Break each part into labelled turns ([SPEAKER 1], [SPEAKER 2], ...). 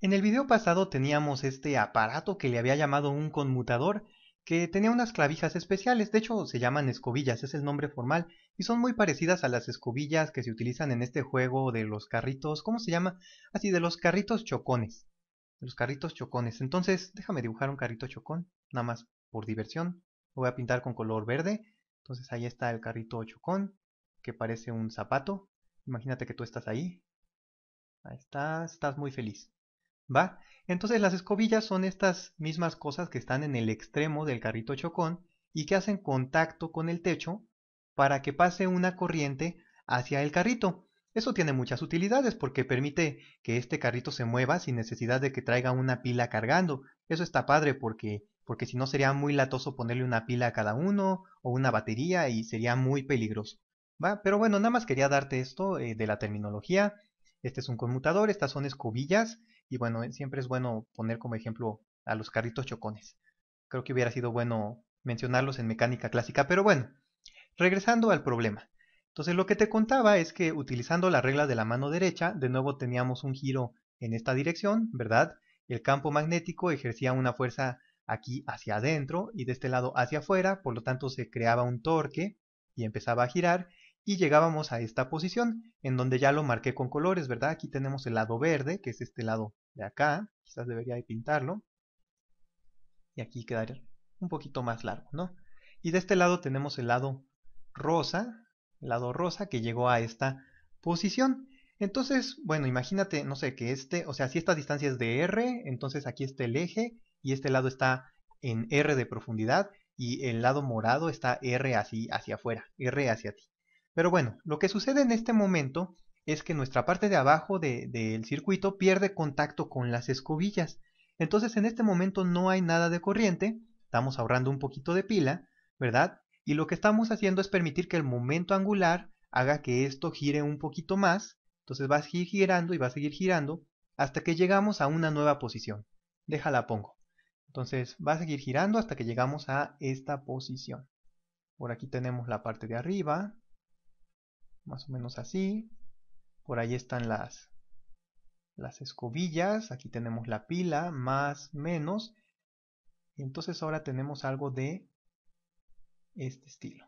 [SPEAKER 1] En el video pasado teníamos este aparato que le había llamado un conmutador, que tenía unas clavijas especiales, de hecho se llaman escobillas, es el nombre formal, y son muy parecidas a las escobillas que se utilizan en este juego de los carritos, ¿cómo se llama? Así, ah, de los carritos chocones, de los carritos chocones. Entonces, déjame dibujar un carrito chocón, nada más por diversión, lo voy a pintar con color verde, entonces ahí está el carrito chocón, que parece un zapato, imagínate que tú estás ahí, ahí estás, estás muy feliz. ¿va? Entonces las escobillas son estas mismas cosas que están en el extremo del carrito chocón y que hacen contacto con el techo para que pase una corriente hacia el carrito. Eso tiene muchas utilidades porque permite que este carrito se mueva sin necesidad de que traiga una pila cargando. Eso está padre porque, porque si no sería muy latoso ponerle una pila a cada uno o una batería y sería muy peligroso. ¿va? Pero bueno, nada más quería darte esto eh, de la terminología. Este es un conmutador, estas son escobillas y bueno, eh, siempre es bueno poner como ejemplo a los carritos chocones. Creo que hubiera sido bueno mencionarlos en mecánica clásica, pero bueno, regresando al problema. Entonces lo que te contaba es que utilizando la regla de la mano derecha, de nuevo teníamos un giro en esta dirección, ¿verdad? El campo magnético ejercía una fuerza aquí hacia adentro y de este lado hacia afuera, por lo tanto se creaba un torque y empezaba a girar y llegábamos a esta posición en donde ya lo marqué con colores, ¿verdad? Aquí tenemos el lado verde, que es este lado de acá, quizás debería de pintarlo. Y aquí quedaría un poquito más largo, ¿no? Y de este lado tenemos el lado rosa, el lado rosa que llegó a esta posición. Entonces, bueno, imagínate, no sé, que este, o sea, si esta distancia es de R, entonces aquí está el eje y este lado está en R de profundidad y el lado morado está R así hacia afuera, R hacia ti. Pero bueno, lo que sucede en este momento es que nuestra parte de abajo del circuito pierde contacto con las escobillas. Entonces en este momento no hay nada de corriente, estamos ahorrando un poquito de pila, ¿verdad? Y lo que estamos haciendo es permitir que el momento angular haga que esto gire un poquito más, entonces va a seguir girando y va a seguir girando hasta que llegamos a una nueva posición. Déjala pongo. Entonces va a seguir girando hasta que llegamos a esta posición. Por aquí tenemos la parte de arriba, más o menos así. Por ahí están las, las escobillas, aquí tenemos la pila, más, menos. entonces ahora tenemos algo de este estilo.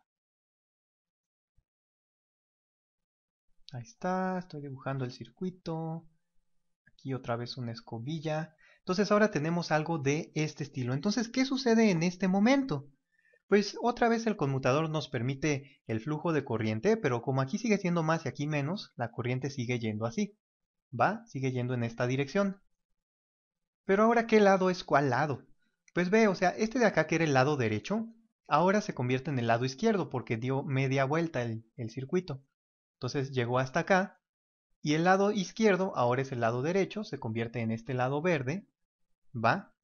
[SPEAKER 1] Ahí está, estoy dibujando el circuito. Aquí otra vez una escobilla. Entonces ahora tenemos algo de este estilo. Entonces, ¿qué sucede en este momento? pues otra vez el conmutador nos permite el flujo de corriente, pero como aquí sigue siendo más y aquí menos, la corriente sigue yendo así. Va, sigue yendo en esta dirección. Pero ahora, ¿qué lado es cuál lado? Pues ve, o sea, este de acá que era el lado derecho, ahora se convierte en el lado izquierdo porque dio media vuelta el, circuito. Entonces llegó hasta acá y el lado izquierdo ahora es el lado derecho, se convierte en este lado verde, va,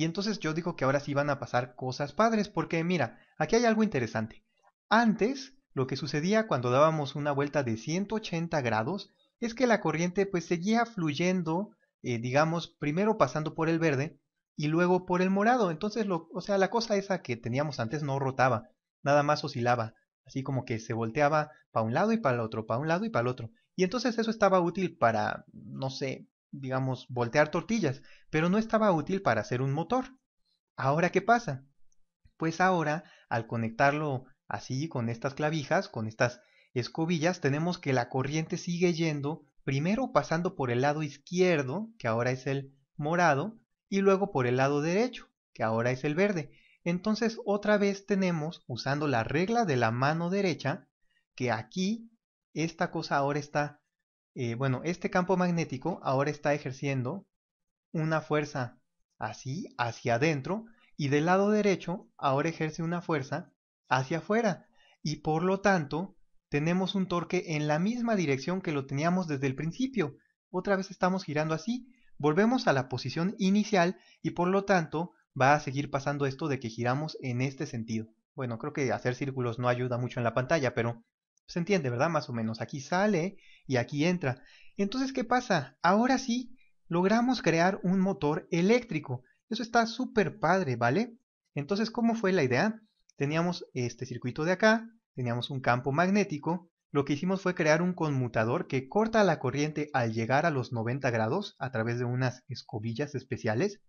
[SPEAKER 1] y entonces yo digo que ahora sí van a pasar cosas padres, porque mira, aquí hay algo interesante. Antes, lo que sucedía cuando dábamos una vuelta de 180 grados es que la corriente pues seguía fluyendo, eh, digamos, primero pasando por el verde y luego por el morado. Entonces, lo, o sea, la cosa esa que teníamos antes no rotaba, nada más oscilaba, así como que se volteaba para un lado y para el otro, para un lado y para el otro. Y entonces eso estaba útil para, no sé, digamos, voltear tortillas, pero no estaba útil para hacer un motor. Ahora, ¿qué pasa? Pues ahora, al conectarlo así con estas clavijas, con estas escobillas, tenemos que la corriente sigue yendo, primero pasando por el lado izquierdo, que ahora es el morado, y luego por el lado derecho, que ahora es el verde. Entonces otra vez tenemos, usando la regla de la mano derecha, que aquí esta cosa ahora está eh, bueno, este campo magnético ahora está ejerciendo una fuerza así hacia adentro y del lado derecho ahora ejerce una fuerza hacia afuera y por lo tanto tenemos un torque en la misma dirección que lo teníamos desde el principio. Otra vez estamos girando así, volvemos a la posición inicial y por lo tanto va a seguir pasando esto de que giramos en este sentido. Bueno, creo que hacer círculos no ayuda mucho en la pantalla, pero se entiende, ¿verdad? Más o menos. Aquí sale y aquí entra. Entonces, ¿qué pasa? Ahora sí, logramos crear un motor eléctrico. Eso está súper padre, ¿vale? Entonces, ¿cómo fue la idea? Teníamos este circuito de acá, teníamos un campo magnético. Lo que hicimos fue crear un conmutador que corta la corriente al llegar a los 90 grados a través de unas escobillas especiales.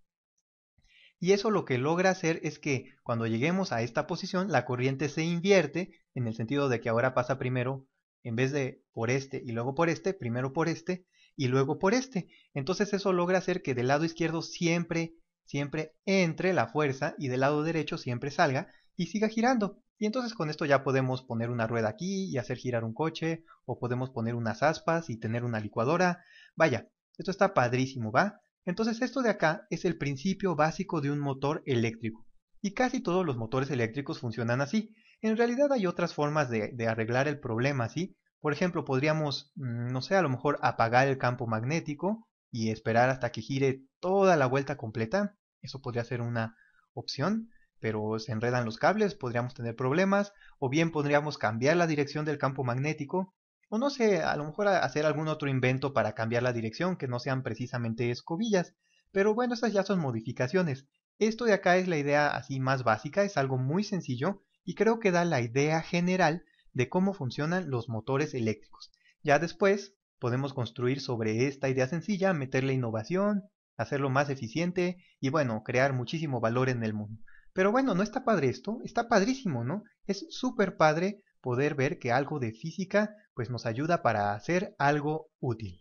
[SPEAKER 1] Y eso lo que logra hacer es que cuando lleguemos a esta posición, la corriente se invierte en el sentido de que ahora pasa primero en vez de por este y luego por este, primero por este y luego por este. Entonces eso logra hacer que del lado izquierdo siempre, siempre entre la fuerza y del lado derecho siempre salga y siga girando. Y entonces con esto ya podemos poner una rueda aquí y hacer girar un coche, o podemos poner unas aspas y tener una licuadora. Vaya, esto está padrísimo, ¿va? Entonces esto de acá es el principio básico de un motor eléctrico. Y casi todos los motores eléctricos funcionan así. En realidad hay otras formas de, arreglar el problema, ¿sí? Por ejemplo, podríamos, mm, no sé, a lo mejor apagar el campo magnético y esperar hasta que gire toda la vuelta completa. Eso podría ser una opción, pero se enredan los cables, podríamos tener problemas, o bien podríamos cambiar la dirección del campo magnético, o no sé, a lo mejor hacer algún otro invento para cambiar la dirección que no sean precisamente escobillas. Pero bueno, esas ya son modificaciones. Esto de acá es la idea así más básica, es algo muy sencillo y creo que da la idea general de cómo funcionan los motores eléctricos. Ya después podemos construir sobre esta idea sencilla, meterle innovación, hacerlo más eficiente y bueno, crear muchísimo valor en el mundo. Pero bueno, ¿no está padre esto? Está padrísimo, ¿no? Es súper padre poder ver que algo de física pues nos ayuda para hacer algo útil.